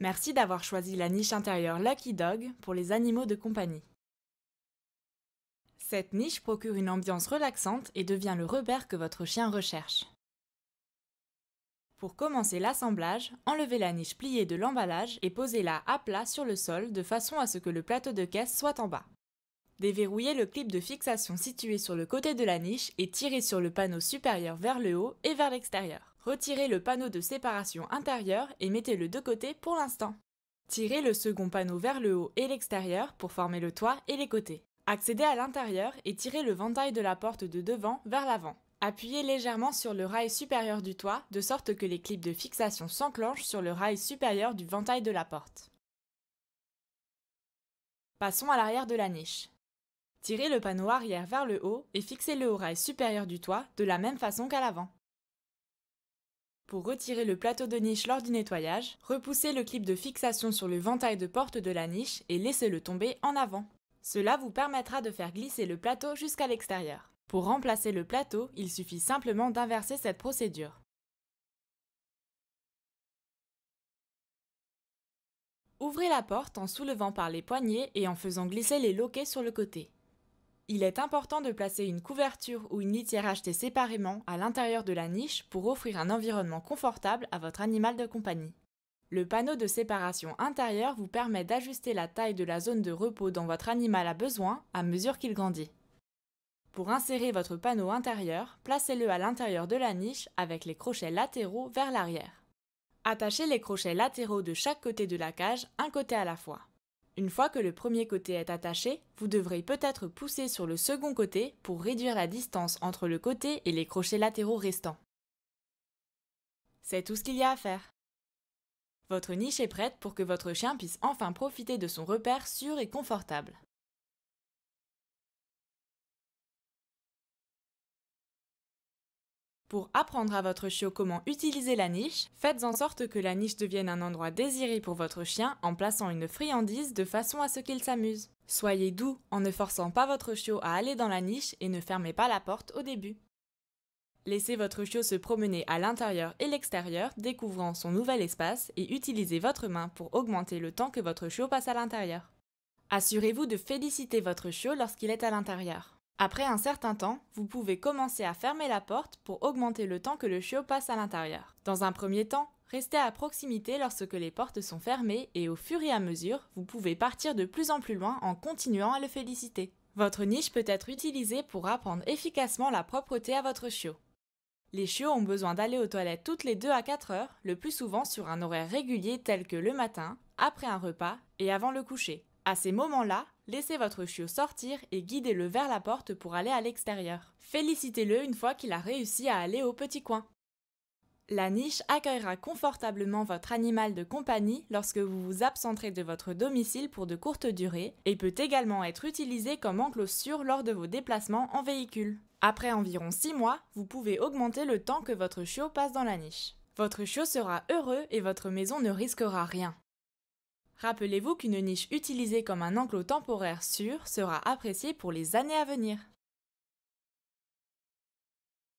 Merci d'avoir choisi la niche intérieure Lucky Dog pour les animaux de compagnie. Cette niche procure une ambiance relaxante et devient le repère que votre chien recherche. Pour commencer l'assemblage, enlevez la niche pliée de l'emballage et posez-la à plat sur le sol de façon à ce que le plateau de caisse soit en bas. Déverrouillez le clip de fixation situé sur le côté de la niche et tirez sur le panneau supérieur vers le haut et vers l'extérieur. Retirez le panneau de séparation intérieur et mettez-le de côté pour l'instant. Tirez le second panneau vers le haut et l'extérieur pour former le toit et les côtés. Accédez à l'intérieur et tirez le ventail de la porte de devant vers l'avant. Appuyez légèrement sur le rail supérieur du toit de sorte que les clips de fixation s'enclenchent sur le rail supérieur du ventail de la porte. Passons à l'arrière de la niche. Tirez le panneau arrière vers le haut et fixez-le au rail supérieur du toit de la même façon qu'à l'avant pour retirer le plateau de niche lors du nettoyage, repoussez le clip de fixation sur le ventail de porte de la niche et laissez-le tomber en avant. Cela vous permettra de faire glisser le plateau jusqu'à l'extérieur. Pour remplacer le plateau, il suffit simplement d'inverser cette procédure. Ouvrez la porte en soulevant par les poignets et en faisant glisser les loquets sur le côté. Il est important de placer une couverture ou une litière achetée séparément à l'intérieur de la niche pour offrir un environnement confortable à votre animal de compagnie. Le panneau de séparation intérieur vous permet d'ajuster la taille de la zone de repos dont votre animal a besoin à mesure qu'il grandit. Pour insérer votre panneau intérieur, placez-le à l'intérieur de la niche avec les crochets latéraux vers l'arrière. Attachez les crochets latéraux de chaque côté de la cage, un côté à la fois. Une fois que le premier côté est attaché, vous devrez peut-être pousser sur le second côté pour réduire la distance entre le côté et les crochets latéraux restants. C'est tout ce qu'il y a à faire. Votre niche est prête pour que votre chien puisse enfin profiter de son repère sûr et confortable. Pour apprendre à votre chiot comment utiliser la niche, faites en sorte que la niche devienne un endroit désiré pour votre chien en plaçant une friandise de façon à ce qu'il s'amuse. Soyez doux en ne forçant pas votre chiot à aller dans la niche et ne fermez pas la porte au début. Laissez votre chiot se promener à l'intérieur et l'extérieur, découvrant son nouvel espace et utilisez votre main pour augmenter le temps que votre chiot passe à l'intérieur. Assurez-vous de féliciter votre chiot lorsqu'il est à l'intérieur. Après un certain temps, vous pouvez commencer à fermer la porte pour augmenter le temps que le chiot passe à l'intérieur. Dans un premier temps, restez à proximité lorsque les portes sont fermées et au fur et à mesure, vous pouvez partir de plus en plus loin en continuant à le féliciter. Votre niche peut être utilisée pour apprendre efficacement la propreté à votre chiot. Les chiots ont besoin d'aller aux toilettes toutes les 2 à 4 heures, le plus souvent sur un horaire régulier tel que le matin, après un repas et avant le coucher. À ces moments-là, laissez votre chiot sortir et guidez-le vers la porte pour aller à l'extérieur. Félicitez-le une fois qu'il a réussi à aller au petit coin. La niche accueillera confortablement votre animal de compagnie lorsque vous vous absenterez de votre domicile pour de courtes durées et peut également être utilisée comme enclos sûr lors de vos déplacements en véhicule. Après environ 6 mois, vous pouvez augmenter le temps que votre chiot passe dans la niche. Votre chiot sera heureux et votre maison ne risquera rien. Rappelez-vous qu'une niche utilisée comme un enclos temporaire sûr sera appréciée pour les années à venir.